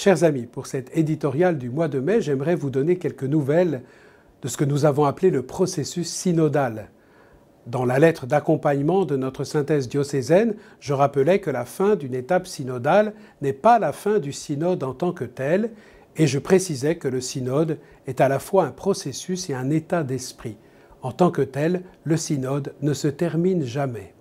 Chers amis, pour cet éditorial du mois de mai, j'aimerais vous donner quelques nouvelles de ce que nous avons appelé le processus synodal. Dans la lettre d'accompagnement de notre synthèse diocésaine, je rappelais que la fin d'une étape synodale n'est pas la fin du synode en tant que tel, et je précisais que le synode est à la fois un processus et un état d'esprit. En tant que tel, le synode ne se termine jamais.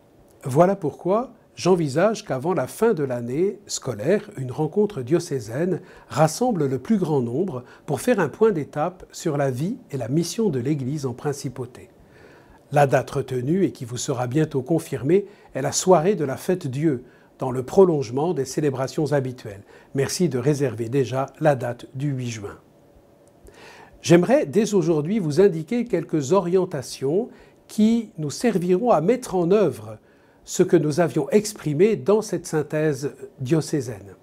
Voilà pourquoi, j'envisage qu'avant la fin de l'année scolaire, une rencontre diocésaine rassemble le plus grand nombre pour faire un point d'étape sur la vie et la mission de l'Église en principauté. La date retenue et qui vous sera bientôt confirmée est la soirée de la fête Dieu, dans le prolongement des célébrations habituelles. Merci de réserver déjà la date du 8 juin. J'aimerais dès aujourd'hui vous indiquer quelques orientations qui nous serviront à mettre en œuvre ce que nous avions exprimé dans cette synthèse diocésaine.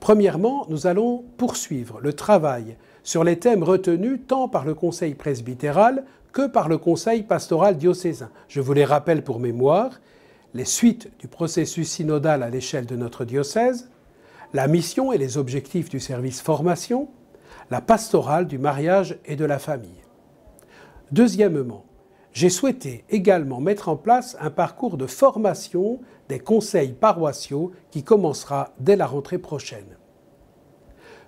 Premièrement, nous allons poursuivre le travail sur les thèmes retenus tant par le Conseil presbytéral que par le Conseil pastoral diocésain. Je vous les rappelle pour mémoire, les suites du processus synodal à l'échelle de notre diocèse, la mission et les objectifs du service formation, la pastorale du mariage et de la famille. Deuxièmement, j'ai souhaité également mettre en place un parcours de formation des conseils paroissiaux qui commencera dès la rentrée prochaine.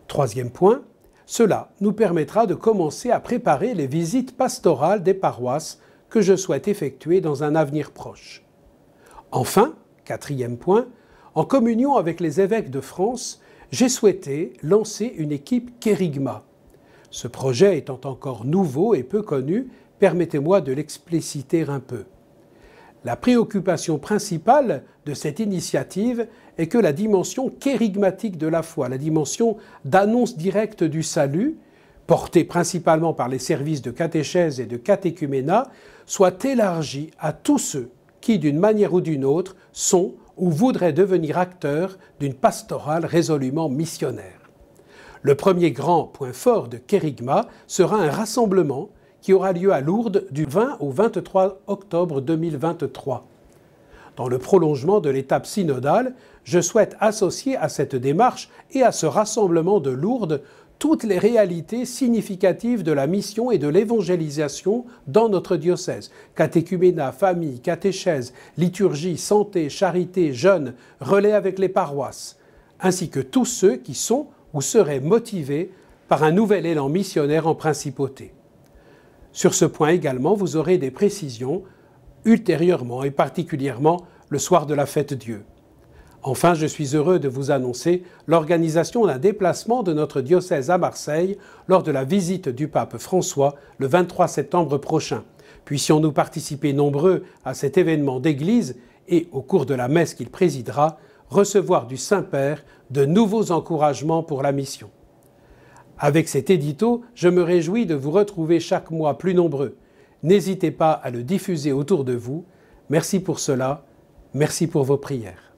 Troisième point, cela nous permettra de commencer à préparer les visites pastorales des paroisses que je souhaite effectuer dans un avenir proche. Enfin, quatrième point, en communion avec les évêques de France, j'ai souhaité lancer une équipe Kérigma. Ce projet étant encore nouveau et peu connu, Permettez-moi de l'expliciter un peu. La préoccupation principale de cette initiative est que la dimension kérigmatique de la foi, la dimension d'annonce directe du salut, portée principalement par les services de catéchèse et de catéchuménat, soit élargie à tous ceux qui, d'une manière ou d'une autre, sont ou voudraient devenir acteurs d'une pastorale résolument missionnaire. Le premier grand point fort de Kérigma sera un rassemblement qui aura lieu à Lourdes du 20 au 23 octobre 2023. Dans le prolongement de l'étape synodale, je souhaite associer à cette démarche et à ce rassemblement de Lourdes toutes les réalités significatives de la mission et de l'évangélisation dans notre diocèse. Catéchuménat, famille, catéchèse, liturgie, santé, charité, jeunes, relais avec les paroisses, ainsi que tous ceux qui sont ou seraient motivés par un nouvel élan missionnaire en principauté. Sur ce point également, vous aurez des précisions ultérieurement et particulièrement le soir de la fête Dieu. Enfin, je suis heureux de vous annoncer l'organisation d'un déplacement de notre diocèse à Marseille lors de la visite du pape François le 23 septembre prochain. Puissions-nous participer nombreux à cet événement d'Église et, au cours de la messe qu'il présidera, recevoir du Saint-Père de nouveaux encouragements pour la mission. Avec cet édito, je me réjouis de vous retrouver chaque mois plus nombreux. N'hésitez pas à le diffuser autour de vous. Merci pour cela. Merci pour vos prières.